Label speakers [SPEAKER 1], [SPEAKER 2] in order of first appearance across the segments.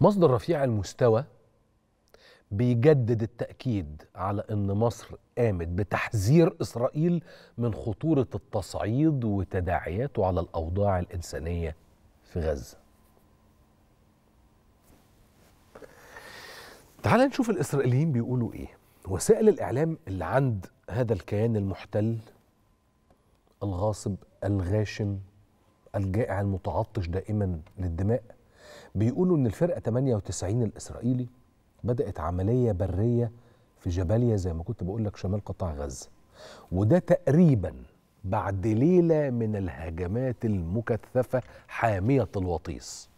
[SPEAKER 1] مصدر رفيع المستوى بيجدد التأكيد على أن مصر قامت بتحذير إسرائيل من خطورة التصعيد وتداعياته على الأوضاع الإنسانية في غزة تعال نشوف الإسرائيليين بيقولوا إيه وسائل الإعلام اللي عند هذا الكيان المحتل الغاصب الغاشم الجائع المتعطش دائما للدماء بيقولوا ان الفرقه 98 الاسرائيلي بدات عمليه بريه في جباليا زي ما كنت بقول لك شمال قطاع غزه وده تقريبا بعد ليله من الهجمات المكثفه حاميه الوطيس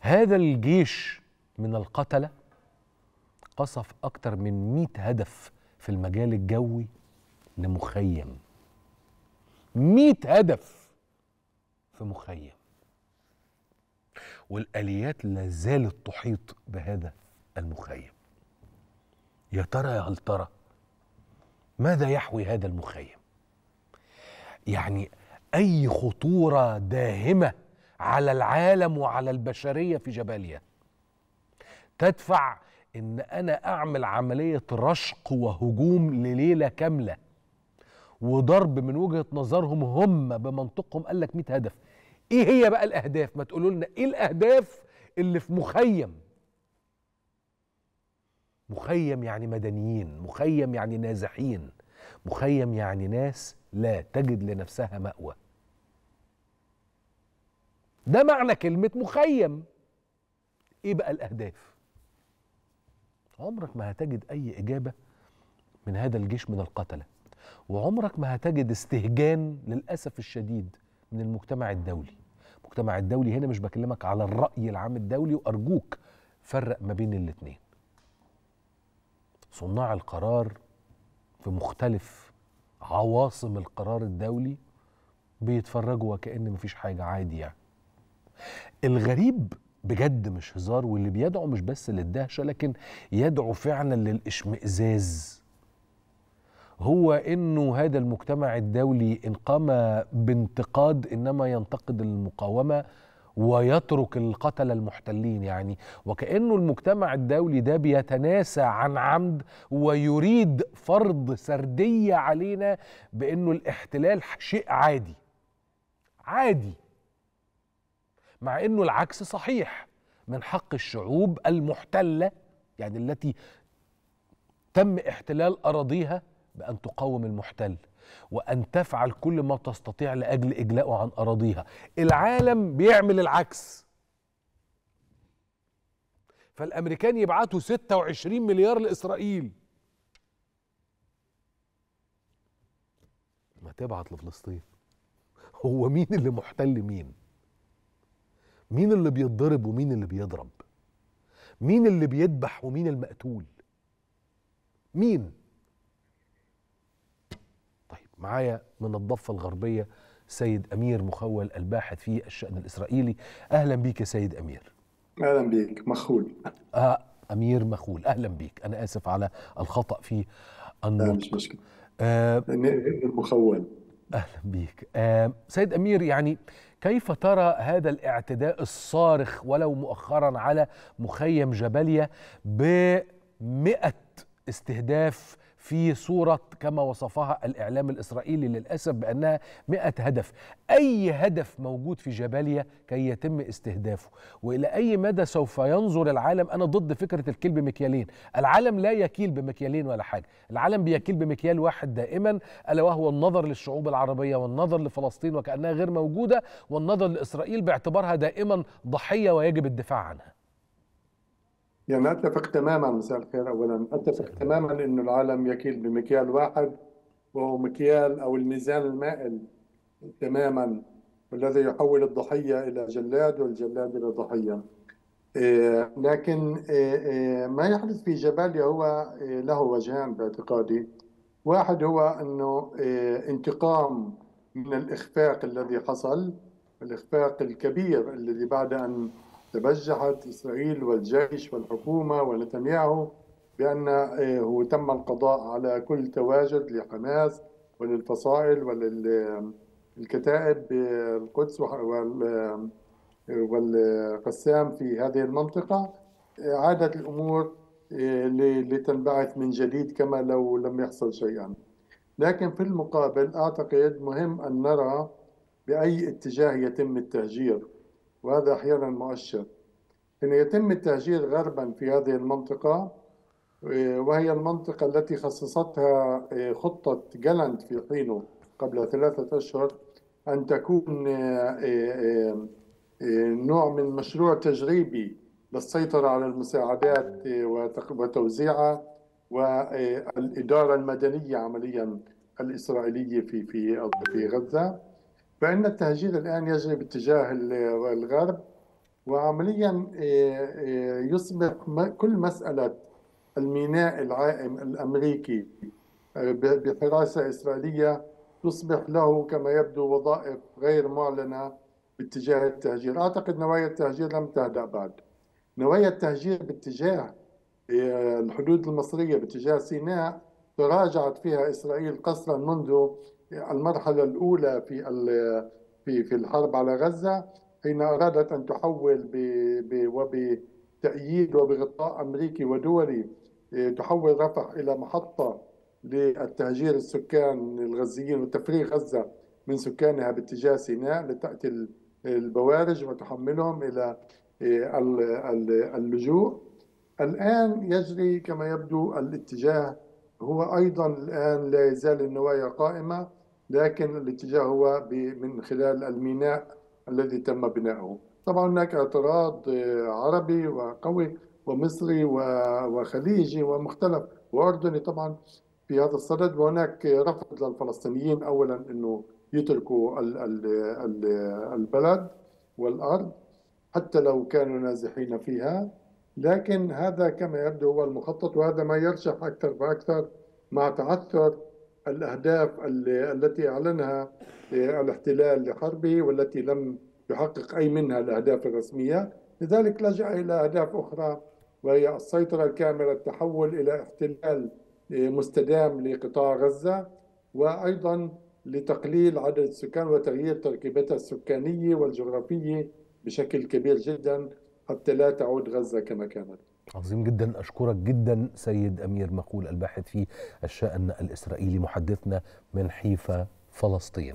[SPEAKER 1] هذا الجيش من القتله قصف اكتر من 100 هدف في المجال الجوي لمخيم 100 هدف في مخيم والآليات لا زالت تحيط بهذا المخيم يا ترى يا هل ترى ماذا يحوي هذا المخيم يعني أي خطورة داهمة على العالم وعلى البشرية في جباليا تدفع إن أنا أعمل عملية رشق وهجوم لليلة كاملة وضرب من وجهة نظرهم هم بمنطقهم قال لك 100 هدف ايه هي بقى الاهداف ما تقولوا لنا ايه الاهداف اللي في مخيم مخيم يعني مدنيين مخيم يعني نازحين مخيم يعني ناس لا تجد لنفسها مأوى ده معنى كلمة مخيم ايه بقى الاهداف عمرك ما هتجد اي اجابة من هذا الجيش من القتلة وعمرك ما هتجد استهجان للأسف الشديد من المجتمع الدولي المجتمع الدولي هنا مش بكلمك على الرأي العام الدولي وأرجوك فرق ما بين الاتنين صناع القرار في مختلف عواصم القرار الدولي بيتفرجوا وكأن مفيش حاجة عادي يعني الغريب بجد مش هزار واللي بيدعو مش بس للدهشة لكن يدعو فعلا للإشمئزاز هو انه هذا المجتمع الدولي ان قام بانتقاد انما ينتقد المقاومه ويترك القتل المحتلين يعني وكأنه المجتمع الدولي ده بيتناسى عن عمد ويريد فرض سردية علينا بأنه الاحتلال شيء عادي عادي مع أنه العكس صحيح من حق الشعوب المحتلة يعني التي تم احتلال أراضيها بأن تقاوم المحتل وأن تفعل كل ما تستطيع لأجل إجلائه عن أراضيها العالم بيعمل العكس فالأمريكان يبعتوا 26 مليار لإسرائيل ما تبعت لفلسطين هو مين اللي محتل مين مين اللي بيتضرب ومين اللي بيضرب مين اللي بيذبح ومين المقتول مين معايا من الضفة الغربية سيد أمير مخول الباحث في الشأن الإسرائيلي أهلا بك يا سيد أمير أهلا بك مخول آه أمير مخول أهلا بك أنا آسف على الخطأ في النطق مش مشكلة آه مخول أهلا بك آه سيد أمير يعني كيف ترى هذا الاعتداء الصارخ ولو مؤخرا على مخيم جبليا بمئة استهداف في صورة كما وصفها الإعلام الإسرائيلي للأسف بأنها مئة هدف أي هدف موجود في جباليا كي يتم استهدافه وإلى أي مدى سوف ينظر العالم أنا ضد فكرة الكيل بمكيالين العالم لا يكيل بمكيالين ولا حاجة العالم بيكيل بمكيال واحد دائما ألا وهو النظر للشعوب العربية والنظر لفلسطين وكأنها غير موجودة والنظر لإسرائيل باعتبارها دائما ضحية ويجب الدفاع عنها
[SPEAKER 2] يعني أتفق تماما مساء الخير أولا أتفق تماما أنه العالم يكيل بمكيال واحد وهو مكيال أو الميزان المائل تماما والذي يحول الضحية إلى جلاد والجلاد إلى ضحية إيه، لكن إيه، إيه، ما يحدث في جباليا هو له وجهان باعتقادي واحد هو أنه انتقام من الإخفاق الذي حصل الإخفاق الكبير الذي بعد أن تبجحت إسرائيل والجيش والحكومة ونتنياهو بأنه آه، تم القضاء على كل تواجد لحماس وللفصائل وللكتائب آه، بالقدس آه، والقسام في هذه المنطقة عادت الأمور لتنبعث من جديد كما لو لم يحصل شيئا لكن في المقابل أعتقد مهم أن نرى بأي اتجاه يتم التهجير وهذا أحيانا مؤشر أن يتم التهجير غربا في هذه المنطقة آه، وهي المنطقة التي خصصتها آه، خطة جالنت في حينه قبل ثلاثة أشهر أن تكون آه، نوع من مشروع تجريبي للسيطرة على المساعدات وتوزيعها والإدارة المدنية عمليا الإسرائيلية في في في غزة فإن التهجير الآن يجري باتجاه الغرب وعمليا آه، آه، يصبح كل مسألة الميناء العائم الأمريكي آه، بحراسة إسرائيلية تصبح له كما يبدو وظائف غير معلنة باتجاه التهجير أعتقد نوايا التهجير لم تهدأ بعد نوايا التهجير باتجاه الحدود المصرية باتجاه سيناء تراجعت فيها إسرائيل قسرا منذ المرحله الاولى في في في الحرب على غزه حين ارادت ان تحول وبتأييد وبغطاء امريكي ودولي آه، تحول رفح الى محطه للتهجير السكان الغزيين وتفريغ غزه من سكانها باتجاه سيناء لتاتي البوارج وتحملهم الى آه، اللجوء الان يجري كما يبدو الاتجاه هو ايضا الان لا يزال النوايا قائمه لكن الاتجاه هو من خلال الميناء الذي تم بناؤه طبعا هناك اعتراض آه، عربي وقوي ومصري وخليجي ومختلف واردني طبعا في هذا الصدد وهناك رفض للفلسطينيين اولا انه يتركوا البلد والارض حتى لو كانوا نازحين فيها لكن هذا كما يبدو هو المخطط وهذا ما يرشح اكثر فاكثر مع تعثر الأهداف التي أعلنها الاحتلال لحربه والتي لم يحقق أي منها الأهداف الرسمية لذلك لجأ إلى أهداف أخرى وهي السيطرة الكاملة التحول إلى احتلال مستدام لقطاع غزة وأيضا لتقليل عدد السكان وتغيير تركيبتها السكانية والجغرافية بشكل كبير جدا حتى لا تعود غزة كما كانت
[SPEAKER 1] عظيم جدا اشكرك جدا سيد امير مقول الباحث في الشان الاسرائيلي محدثنا من حيفا فلسطين